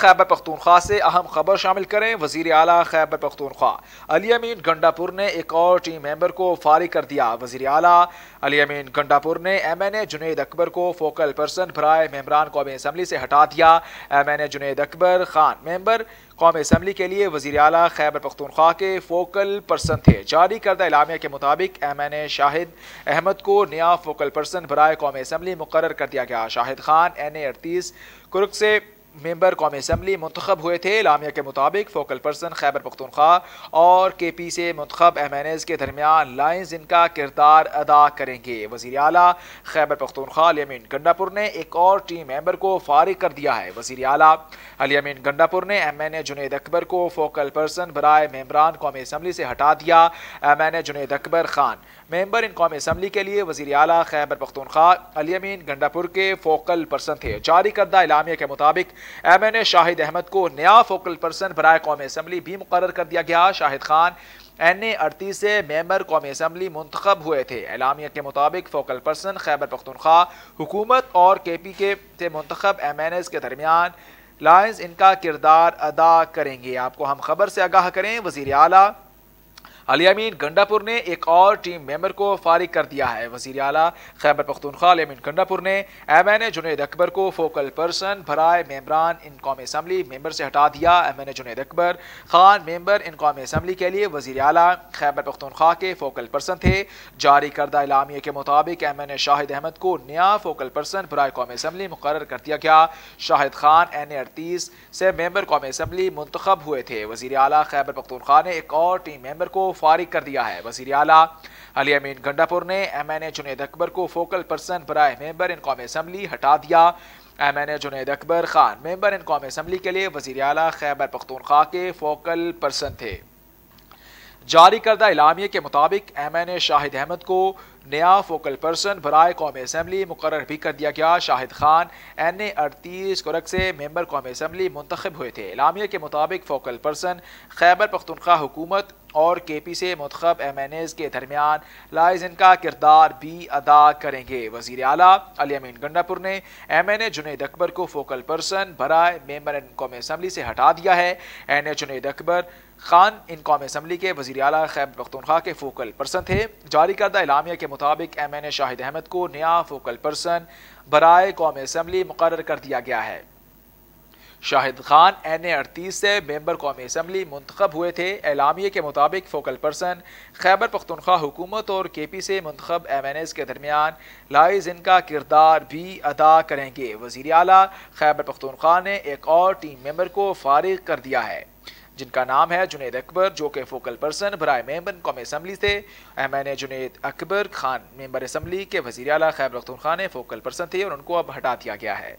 खैबर पख्तूनख्वा से अहम खबर शामिल करें वजीर अला खैबर पख्तूनख्वा अली अमीन गंडापुर ने एक और टीम मेंबर को फारिग कर दिया वजीर अला अली अमीन गंडापुर ने M N A Junaid Akbar को फोकल पर्सन भराए मेम्बरान कौमी असम्बली से हटा दिया M N A Junaid Akbar Khan member कौमी असम्बली के लिए वजीर अला खैबर पख्तूनख्वा के फोकल पर्सन थे जारी करदा इलामिया के मुताबिक M N A Shahid Ahmed को नया फोकल पर्सन भराए कौमी असम्बली मुकर कर दिया गया शाहिद खान एन ए अड़तीस कुरक से मेंबर कौमी असम्बली मंतखब हुए थे लामिया के मुताबिक फोकल पर्सन खैबर पख्तनख्वा और के पी से मंतखब एम एन एस के दरमियान लाइन्स इनका किरदार अदा करेंगे वजी अला खैबर पख्तनख्वा अलियमीन गंडापुर ने एक और टीम मेम्बर को फारिग कर दिया है वजीर अला अलियमीन गंडापुर ने M N A Junaid Akbar को फोकल पर्सन बरए मेम्बरान कौमी असम्बली से हटा दिया M N A Junaid Akbar Khan member इन कौमी असम्बली के लिए वजी अला खैबर पख्तनख्वा अलियमीन गंडापुर के फोकल पर्सन थे जारी करदा इलामिया के मुताबिक M N A Shahid Ahmed को नया फोकल पर्सन बरए कौम असम्बली भी मुकर कर दिया गया शाहिद खान एन ए अड़तीस से मेम्बर कौमी असम्बली मंतखब हुए थे एलामिया के मुताबिक फोकल पर्सन खैबर पख्तनख्वा हुकूमत और के पी के से मंतखब एम एन एस के दरमियान लाइन्स इनका किरदार अदा करेंगे आपको हम खबर से आगाह करें वजीर अला अलियामीन गंडापुर ने एक और टीम मेंबर को फारिग कर दिया है वजीर अला खैबर पख्तनख्वा अलियामीन गंडापुर ने M N A Junaid Akbar को फोकल पर्सन भराए मेम्बरान इन कौम असम्बली मेम्बर से हटा दिया M N A Junaid Akbar Khan member इन कौमी असम्बली के लिए वजीर अला खैबर पख्तनख्वा के फोकल पर्सन थे जारी करदा इलामिया के मुताबिक M N A Shahid Ahmed को नया फोकल पर्सन भराए कौम असम्बली मुकर कर दिया गया शाहिद खान एन ए अड़तीस से मेम्बर कौम असम्बली मुंतखब हुए थे वजीर अला खैबर पख्तनख्वा ने एक और टीम मेंबर को फारिग कर दिया है वजीर अला अली अमीन गंडापुर ने M N A Junaid Akbar को फोकल पर्सन बरए मेम्बर इन कौम असम्बली हटा दिया M N A Junaid Akbar Khan member इन कौम असम्बली के लिए वजीर अला खैबर पख्तूनख्वा के फोकल पर्सन थे जारी करदा इलामिया के मुताबिक M N A Shahid Ahmed को नया फोकल पर्सन बरए कौम असम्बली मुकर भी कर दिया गया शाहिद खान एन ए अड़तीस कुरक से मेम्बर कौम असम्बली मुंतखब हुए थे इलामिया के मुताबिक फोकल पर्सन खैबर पख्तनख्वा हुकूमत और के पी से मुंतब एम एन एज़ के दरमियान लाइज इनका किरदार भी अदा करेंगे वजीर अली अमीन गंडापुर ने M N A Junaid Akbar को फोकल पर्सन बरए मेम्बर कौमी असम्बली से हटा दिया है एन ए जुनेद अकबर खान इन कौम असम्बली के वजी अली खैब पख्तनख्वा के फोकल पर्सन थे जारी करदा इलामिया के मुताबिक M N A Shahid Ahmed को नया फोकल पर्सन बरए कौम असम्बली मुकर कर दिया गया है शाहिद खान एन ए अड़तीस से मेम्बर कौमी असम्बली मंतखब हुए थे एलामिया के मुताबिक फोकल पर्सन खैबर पख्तनख्वा हुकूमत और के पी से मंतखब एम एन एस के दरमियान लाइज इनका किरदार भी अदा करेंगे वजीर अली खैबर पख्तनख्वा ने एक और टीम मेम्बर को फारिग कर दिया है जिनका नाम है जुनेद अकबर जो कि फोकल पर्सन बरए मेम्बर कौमी असम्बली थे M N A Junaid Akbar Khan member assembly के वजी अली खैबर पख्तनख्वा ने फोकल पर्सन थे और उनको अब हटा दिया गया है